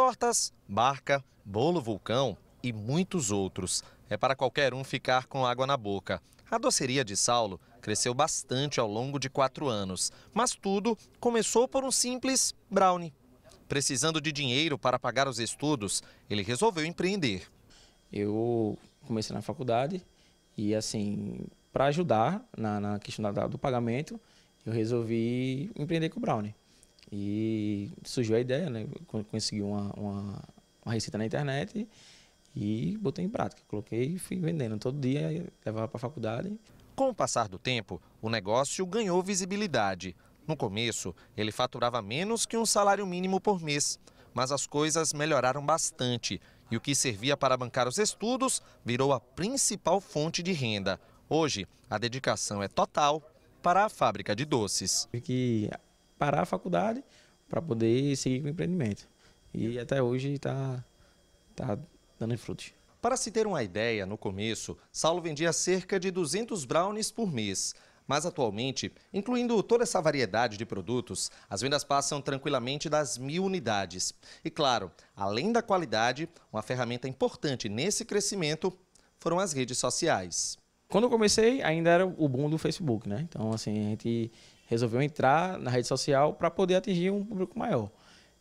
Tortas, barca, bolo vulcão e muitos outros. É para qualquer um ficar com água na boca. A doceria de Saulo cresceu bastante ao longo de quatro anos, mas tudo começou por um simples brownie. Precisando de dinheiro para pagar os estudos, ele resolveu empreender. Eu comecei na faculdade e, assim, para ajudar na, na questão da, do pagamento, eu resolvi empreender com o brownie. E surgiu a ideia, né? Consegui uma, uma, uma receita na internet e, e botei em prática. Coloquei e fui vendendo todo dia, levava para a faculdade. Com o passar do tempo, o negócio ganhou visibilidade. No começo, ele faturava menos que um salário mínimo por mês, mas as coisas melhoraram bastante e o que servia para bancar os estudos virou a principal fonte de renda. Hoje, a dedicação é total para a fábrica de doces. Que parar a faculdade para poder seguir com o empreendimento. E até hoje está tá dando frutos. Para se ter uma ideia, no começo, Saulo vendia cerca de 200 brownies por mês. Mas atualmente, incluindo toda essa variedade de produtos, as vendas passam tranquilamente das mil unidades. E claro, além da qualidade, uma ferramenta importante nesse crescimento foram as redes sociais. Quando eu comecei, ainda era o boom do Facebook, né? Então, assim, a gente resolveu entrar na rede social para poder atingir um público maior.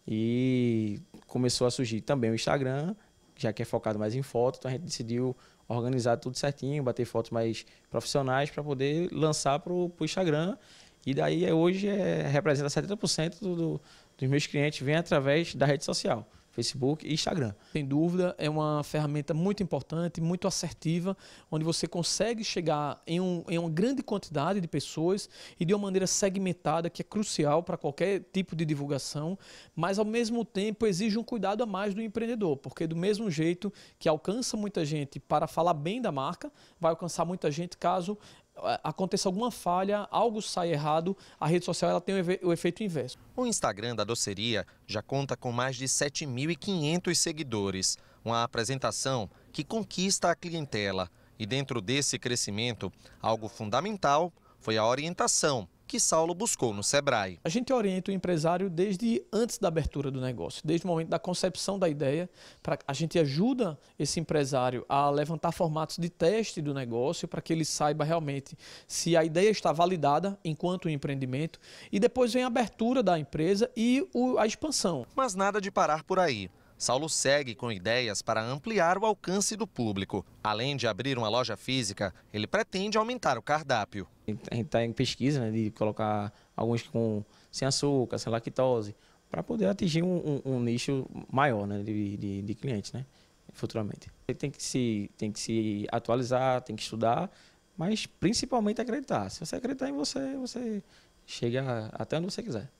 E começou a surgir também o Instagram, já que é focado mais em foto, então a gente decidiu organizar tudo certinho, bater fotos mais profissionais para poder lançar para o Instagram. E daí hoje é, representa 70% do, do, dos meus clientes vem através da rede social. Facebook e Instagram. Sem dúvida, é uma ferramenta muito importante, muito assertiva, onde você consegue chegar em, um, em uma grande quantidade de pessoas e de uma maneira segmentada, que é crucial para qualquer tipo de divulgação, mas ao mesmo tempo exige um cuidado a mais do empreendedor, porque do mesmo jeito que alcança muita gente para falar bem da marca, vai alcançar muita gente caso aconteça alguma falha, algo sai errado, a rede social ela tem o efeito inverso. O Instagram da doceria já conta com mais de 7.500 seguidores, uma apresentação que conquista a clientela. E dentro desse crescimento, algo fundamental foi a orientação que Saulo buscou no Sebrae. A gente orienta o empresário desde antes da abertura do negócio, desde o momento da concepção da ideia, pra, a gente ajuda esse empresário a levantar formatos de teste do negócio para que ele saiba realmente se a ideia está validada enquanto empreendimento e depois vem a abertura da empresa e o, a expansão. Mas nada de parar por aí. Saulo segue com ideias para ampliar o alcance do público. Além de abrir uma loja física, ele pretende aumentar o cardápio. A gente está em pesquisa né, de colocar alguns com sem açúcar, sem lactose, para poder atingir um, um, um nicho maior né, de, de, de, clientes né, futuramente. Ele tem que, se, tem que se atualizar, tem que estudar, mas principalmente acreditar. Se você acreditar em você, você chega até onde você quiser.